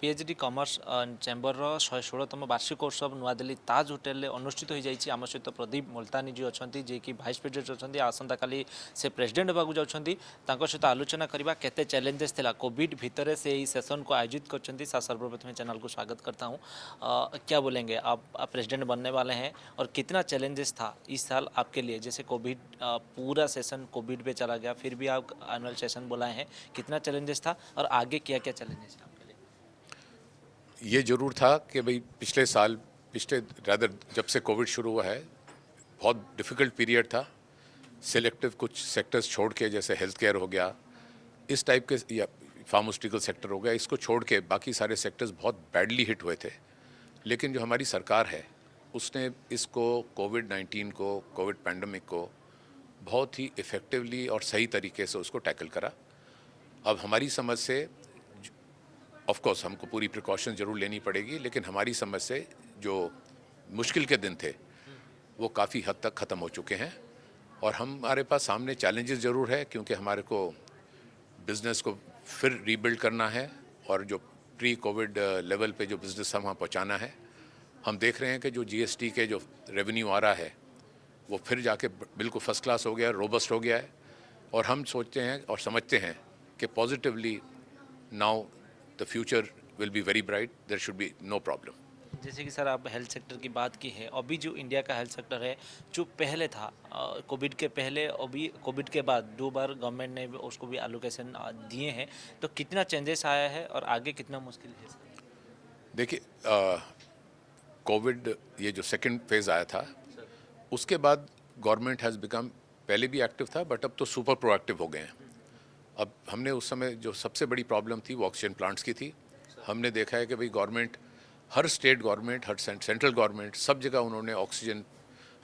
PhD commerce chamber शहे षोलतम वार्षिक उत्सव नुआ दिल्ली ताज होटेल अनुष्ठित हो जाए आम सहित प्रदीप मुल्तानी जी अच्छा जीक भाइस प्रेसीडेट अच्छा आसंता का से प्रेसिडेंट हो जाते सहित आलोचना करवा के चैलेंजेस कॉविड भितर से यही सेसन को आयोजित कर सर्वप्रथम चैनल को स्वागत करता हूँ क्या बोलेंगे आप प्रेसिडेंट बनने वाले हैं और कितना चैलेंजेस था इस साल आपके लिए जैसे कोविड पूरा सेशन कोविड पर चला गया फिर भी आप एनुअल सेशन बुलाए हैं कितना चैलेंजेस था और आगे क्या क्या चैलेंजेस था ये ज़रूर था कि भाई पिछले साल पिछले रादर जब से कोविड शुरू हुआ है बहुत डिफ़िकल्ट पीरियड था सेलेक्टिव कुछ सेक्टर्स छोड़ के जैसे हेल्थ केयर हो गया इस टाइप के या फार्मास्यूटिकल सेक्टर हो गया इसको छोड़ के बाकी सारे सेक्टर्स बहुत बैडली हिट हुए थे लेकिन जो हमारी सरकार है उसने इसको कोविड नाइन्टीन को कोविड पैंडमिक को बहुत ही इफ़ेक्टिवली और सही तरीके से उसको टैकल करा अब हमारी समझ से ऑफ कोर्स हमको पूरी प्रिकॉशन ज़रूर लेनी पड़ेगी लेकिन हमारी समझ से जो मुश्किल के दिन थे वो काफ़ी हद तक ख़त्म हो चुके हैं और हमारे पास सामने चैलेंजेस ज़रूर है क्योंकि हमारे को बिज़नेस को फिर रीबिल्ड करना है और जो प्री कोविड लेवल पे जो बिज़नेस हम वहाँ पहुँचाना है हम देख रहे हैं कि जो जीएसटी के जो रेवेन्यू आ रहा है वो फिर जाके बिल्कुल फर्स्ट क्लास हो गया है रोबस्ट हो गया है और हम सोचते हैं और समझते हैं कि positively now the future will be very bright there should be no problem जैसे कि सर आप हेल्थ सेक्टर की बात की है अभी जो इंडिया का हेल्थ सेक्टर है जो पहले था कोविड के पहले अभी कोविड के बाद दो बार गवर्नमेंट ने उसको भी एलोकेशन दिए हैं तो कितना चेंजेस आया है और आगे कितना मुश्किल है देखिए कोविड ये जो सेकेंड फेज़ आया था उसके बाद गवर्नमेंट हैज़ बिकम पहले भी एक्टिव था बट अब तो सुपर प्रोएक्टिव हो गए हैं अब हमने उस समय जो सबसे बड़ी प्रॉब्लम थी वो ऑक्सीजन प्लांट्स की थी हमने देखा है कि भाई गवर्नमेंट हर स्टेट गवर्नमेंट हर सेंट्रल गवर्नमेंट सब जगह उन्होंने ऑक्सीजन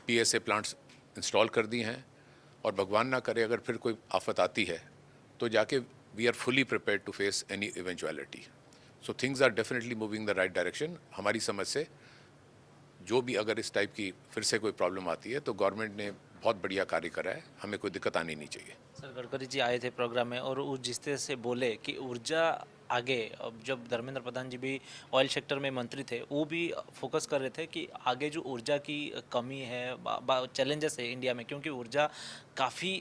पीएसए प्लांट्स इंस्टॉल कर दी हैं और भगवान ना करे अगर फिर कोई आफत आती है तो जाके we are fully prepare to face any eventuality so things are definitely moving the right direction हमारी समझ से जो भी अगर इस टाइप की फिर से कोई प्रॉब्लम आती है तो गवर्नमेंट ने बहुत बढ़िया कार्य कर रहा है हमें कोई दिक्कत आनी नहीं चाहिए सर गडकरी जी आए थे प्रोग्राम में और जिस तरह से बोले कि ऊर्जा आगे अब जब धर्मेंद्र प्रधान जी भी ऑयल सेक्टर में मंत्री थे वो भी फोकस कर रहे थे कि आगे जो ऊर्जा की कमी है चैलेंजेस है इंडिया में क्योंकि ऊर्जा काफ़ी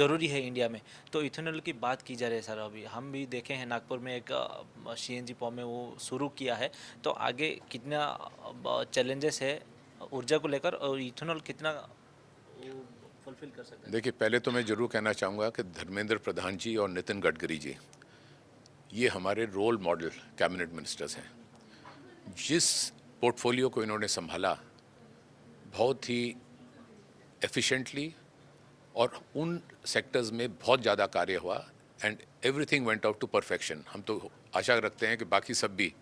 जरूरी है इंडिया में तो इथेनॉल की बात की जा रही है सर अभी हम भी देखे हैं नागपुर में एक सी एन जी में वो शुरू किया है तो आगे कितना चैलेंजेस है ऊर्जा को लेकर और इथेनॉल कितना फुलफिल कर सकते हैं देखिए पहले तो मैं ज़रूर कहना चाहूँगा कि धर्मेंद्र प्रधान जी और नितिन गडकरी जी ये हमारे रोल मॉडल कैबिनेट मिनिस्टर्स हैं जिस पोर्टफोलियो को इन्होंने संभाला बहुत ही एफिशिएंटली और उन सेक्टर्स में बहुत ज़्यादा कार्य हुआ and everything went out to perfection हम तो आशा रखते हैं कि बाकी सब भी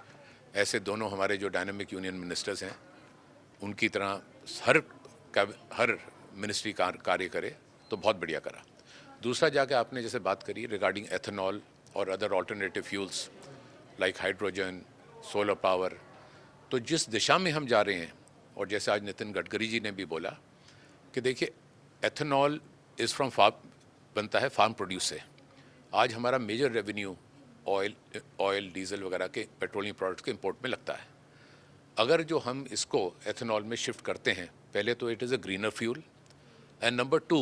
ऐसे दोनों हमारे जो डायनेमिक यूनियन मिनिस्टर्स हैं उनकी तरह हर हर मिनिस्ट्री कार्य करे तो बहुत बढ़िया करा दूसरा जाके आपने जैसे बात करी रिगार्डिंग एथेनॉल और other alternative fuels like hydrogen solar power तो जिस दिशा में हम जा रहे हैं और जैसे आज नितिन गडकरी जी ने भी बोला कि देखिए एथेनॉल इज़ फ्रॉम फार्म बनता है फार्म प्रोड्यूस से आज हमारा major revenue oil oil diesel वगैरह के पेट्रोलियम प्रोडक्ट्स के इंपोर्ट में लगता है अगर जो हम इसको एथेनॉल में शिफ्ट करते हैं पहले तो it is a greener fuel and number two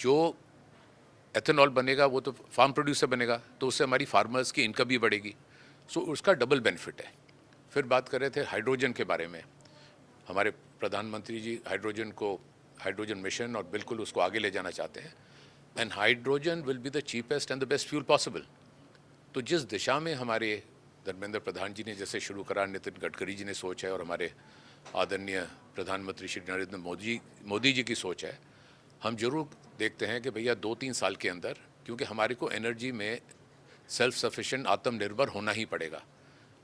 जो एथेनॉल बनेगा वो तो फार्म प्रोड्यूसर बनेगा तो उससे हमारी फार्मर्स की इनकम भी बढ़ेगी सो so, उसका डबल बेनिफिट है फिर बात कर रहे थे हाइड्रोजन के बारे में हमारे प्रधानमंत्री जी हाइड्रोजन को हाइड्रोजन मिशन और बिल्कुल उसको आगे ले जाना चाहते हैं and hydrogen will be the cheapest and the best fuel possible तो जिस दिशा में हमारे धर्मेंद्र प्रधान जी ने जैसे शुरू करा नितिन गडकरी जी ने सोच है और हमारे आदरणीय प्रधानमंत्री श्री नरेंद्र मोदी मोदी जी की सोच है हम जरूर देखते हैं कि भैया दो तीन साल के अंदर क्योंकि हमारे को एनर्जी में सेल्फ सफिशेंट आत्मनिर्भर होना ही पड़ेगा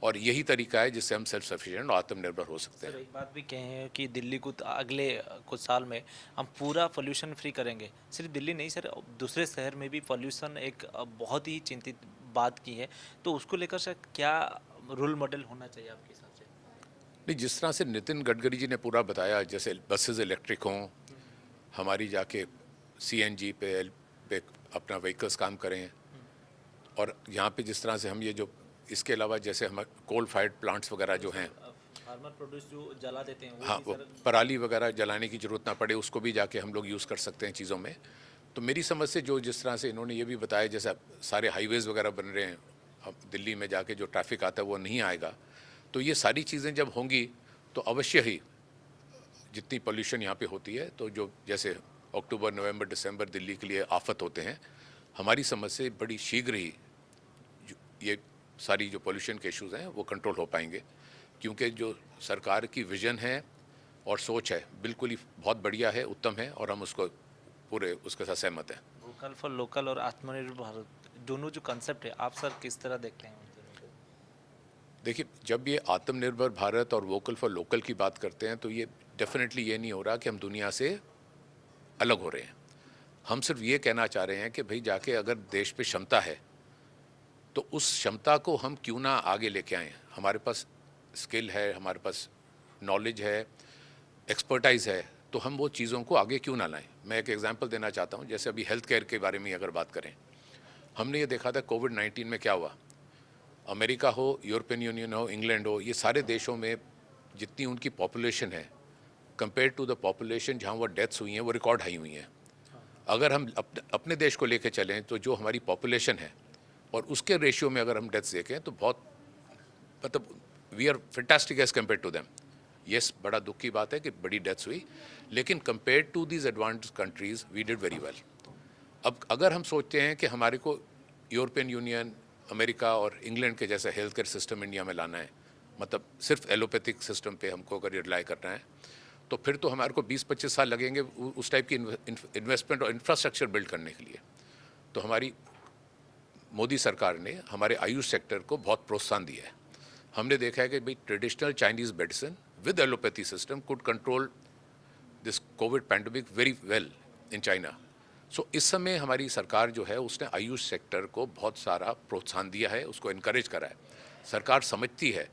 और यही तरीका है जिससे हम सेल्फ सफिशिएंट और आत्मनिर्भर हो सकते हैं एक बात भी कहें कि दिल्ली को तो अगले कुछ साल में हम पूरा पॉल्यूशन फ्री करेंगे सिर्फ दिल्ली नहीं सर दूसरे शहर में भी पॉल्यूशन एक बहुत ही चिंतित बात की है तो उसको लेकर सर क्या रोल मॉडल होना चाहिए आपके हिसाब से नहीं जिस तरह से नितिन गडकरी जी ने पूरा बताया जैसे बसेज इलेक्ट्रिक हों हमारी जाके सी एन जी पे एल पे अपना व्हीकल्स काम करें और यहाँ पे जिस तरह से हम ये जो इसके अलावा जैसे हम कोल फायर्ड प्लांट्स वगैरह जो हैं फार्मर प्रोड्यूस जो जला देते हैं हाँ वो पराली वगैरह जलाने की ज़रूरत ना पड़े उसको भी जाके हम लोग यूज़ कर सकते हैं चीज़ों में तो मेरी समझ से जो जिस तरह से इन्होंने ये भी बताया जैसे सारे हाईवेज़ वगैरह बन रहे हैं अब दिल्ली में जाके जो ट्रैफिक आता है वो नहीं आएगा तो ये सारी चीज़ें जब होंगी तो अवश्य ही जितनी पोल्यूशन यहाँ पे होती है तो जो जैसे अक्टूबर नवंबर दिसंबर दिल्ली के लिए आफत होते हैं हमारी समझ से बड़ी शीघ्र ही ये सारी जो पोल्यूशन के इश्यूज़ हैं वो कंट्रोल हो पाएंगे क्योंकि जो सरकार की विज़न है और सोच है बिल्कुल ही बहुत बढ़िया है उत्तम है और हम उसको पूरे उसके साथ सहमत हैं वोकल फॉर लोकल और आत्मनिर्भर भारत दोनों जो कंसेप्ट है आप सर किस तरह देखते हैं देखिए जब ये आत्मनिर्भर भारत और वोकल फॉर लोकल की बात करते हैं तो ये डेफिनेटली ये नहीं हो रहा कि हम दुनिया से अलग हो रहे हैं हम सिर्फ ये कहना चाह रहे हैं कि भाई जाके अगर देश पे क्षमता है तो उस क्षमता को हम क्यों ना आगे लेके आएँ हमारे पास स्किल है हमारे पास नॉलेज है एक्सपर्टाइज है तो हम वो चीज़ों को आगे क्यों ना लाएं मैं एक एग्जांपल देना चाहता हूँ जैसे अभी हेल्थ केयर के बारे में अगर बात करें हमने ये देखा था कोविड नाइन्टीन में क्या हुआ अमेरिका हो यूरोपियन यूनियन हो इंग्लैंड हो ये सारे देशों में जितनी उनकी पॉपुलेशन है कंपेयर टू द पॉपुलेशन जहाँ वो डेथ्स हुई हैं वो रिकॉर्ड हाई हुई हैं अगर हम अपने देश को लेकर चलें तो जो हमारी पॉपुलेशन है और उसके रेशियो में अगर हम डेथ्स देखें तो बहुत मतलब we are fantastic as compare to them yes बड़ा दुख की बात है कि बड़ी डेथ्स हुई लेकिन compare to these advance countries we did very well अब अगर हम सोचते हैं कि हमारे को यूरोपियन यूनियन अमेरिका और इंग्लैंड के जैसा हेल्थ केयर सिस्टम इंडिया में लाना है मतलब सिर्फ एलोपैथिक सिस्टम पे हमको अगर रिलाई करना है तो फिर तो हमारे को 20-25 साल लगेंगे उस टाइप की इन्वेस्टमेंट और इंफ्रास्ट्रक्चर बिल्ड करने के लिए तो हमारी मोदी सरकार ने हमारे आयुष सेक्टर को बहुत प्रोत्साहन दिया है हमने देखा है कि भाई traditional Chinese medicine with allopathy system could control this Covid pandemic very well in China so इस समय हमारी सरकार जो है उसने आयुष सेक्टर को बहुत सारा प्रोत्साहन दिया है उसको इनक्रेज करा है सरकार समझती है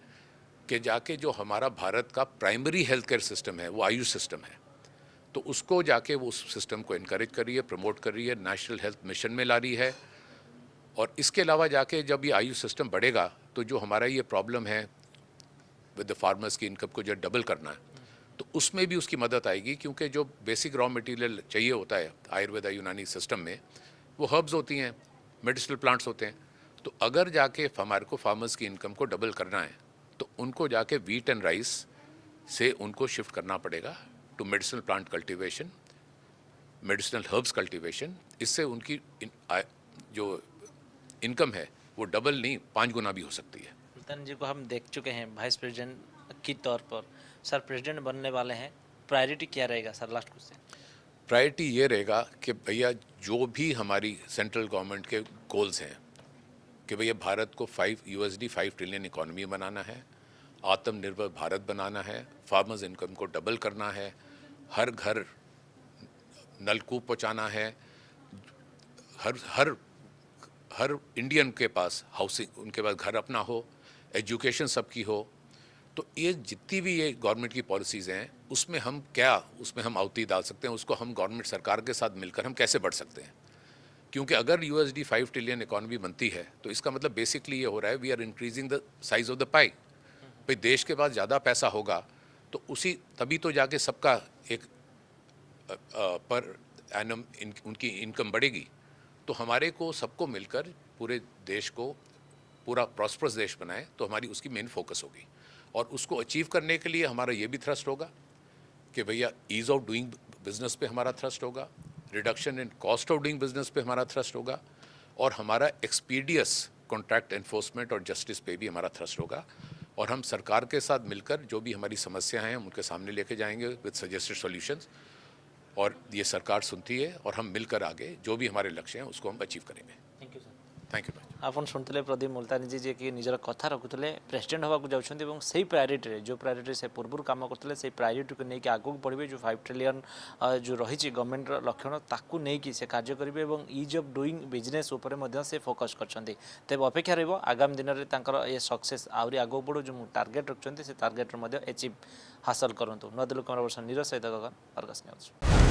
कि जाके जो हमारा भारत का प्राइमरी हेल्थ केयर सिस्टम है वो आयुष सिस्टम है तो उसको जाके वो उस सिस्टम को इनक्रेज कर रही है प्रमोट कर रही है नेशनल हेल्थ मिशन में ला रही है और इसके अलावा जाके जब ये आयुष सिस्टम बढ़ेगा तो जो हमारा ये प्रॉब्लम है विद द फार्मर्स की इनकम को जो डबल करना है तो उसमें भी उसकी मदद आएगी क्योंकि जो बेसिक रॉ मटेरियल चाहिए होता है आयुर्वेदा यूनानी सिस्टम में वो हर्ब्स होती हैं मेडिसिनल प्लांट्स होते हैं तो अगर जाके हमारे को फार्मर्स की इनकम को डबल करना है उनको जाके वीट एंड राइस से उनको शिफ्ट करना पड़ेगा to medicinal plant cultivation medicinal herbs cultivation इससे उनकी इन, आ, जो इनकम है वो डबल नहीं पाँच गुना भी हो सकती है सुल्तान जी को हम देख चुके हैं वाइस प्रेसिडेंट के तौर पर सर प्रेसिडेंट बनने वाले हैं प्रायोरिटी क्या रहेगा सर लास्ट क्वेश्चन प्रायोरिटी ये रहेगा कि भैया जो भी हमारी सेंट्रल गवर्नमेंट के गोल्स हैं कि भैया भारत को five USD five trillion economy बनाना है आत्मनिर्भर भारत बनाना है फार्मर्स इनकम को डबल करना है हर घर नलकूप पहुँचाना है हर हर हर इंडियन के पास हाउसिंग उनके पास घर अपना हो एजुकेशन सबकी हो तो ये जितनी भी ये गवर्नमेंट की पॉलिसीज़ हैं उसमें हम क्या उसमें हम आउती डाल सकते हैं उसको हम गवर्नमेंट सरकार के साथ मिलकर हम कैसे बढ़ सकते हैं क्योंकि अगर U S D five trillion economy बनती है तो इसका मतलब बेसिकली ये हो रहा है we are increasing the size of the pie भाई देश के पास ज़्यादा पैसा होगा तो उसी तभी तो जाके सबका एक आ, आ, पर एनम इन, उनकी इनकम बढ़ेगी तो हमारे को सबको मिलकर पूरे देश को पूरा प्रॉस्परस देश बनाए तो हमारी उसकी मेन फोकस होगी और उसको अचीव करने के लिए हमारा ये भी थ्रस्ट होगा कि भैया ईज़ ऑफ डूइंग बिजनेस पे हमारा थ्रस्ट होगा reduction in cost of doing business पे हमारा थ्रस्ट होगा और हमारा एक्सपीडियस कॉन्ट्रैक्ट एनफोर्समेंट और जस्टिस पे भी हमारा थ्रस्ट होगा और हम सरकार के साथ मिलकर जो भी हमारी समस्याएं हैं हम उनके सामने लेके जाएंगे विद सजेस्टेड सॉल्यूशंस और ये सरकार सुनती है और हम मिलकर आगे जो भी हमारे लक्ष्य हैं उसको हम अचीव करेंगे थैंक यू থ্যাংক ইউ আপনার শুনলে প্রদীপ মুলতানীজি কি নিজের কথা রাখুলে প্রেসিডেন্ট হওয়া যাচ্ছেন এবং সেই প্রায়োরিটি যে প্রায়োরিটি সে পূর্ব কাম করলে সেই প্রায়োরিটিকে নিয়ে আগুক বড়বে যে ফাইভ ট্রিলিয়ন যে রয়েছে গভর্নমেন্টর লক্ষণ তাকে নিয়ে সে কাজ করবে এবং ইজ অফ ডুইং বিজনেস উপরে সে ফোকস করছেন তবে অপেক্ষা রহব আগামী দিনের তাঁর এ সকসেস আহরি আগুক বড় যে টার্গেট রাখছেন সে টার্গেটর এচিভ হাসল করতু নদী লোক নির সহিত গগন অর্গস নিয়ে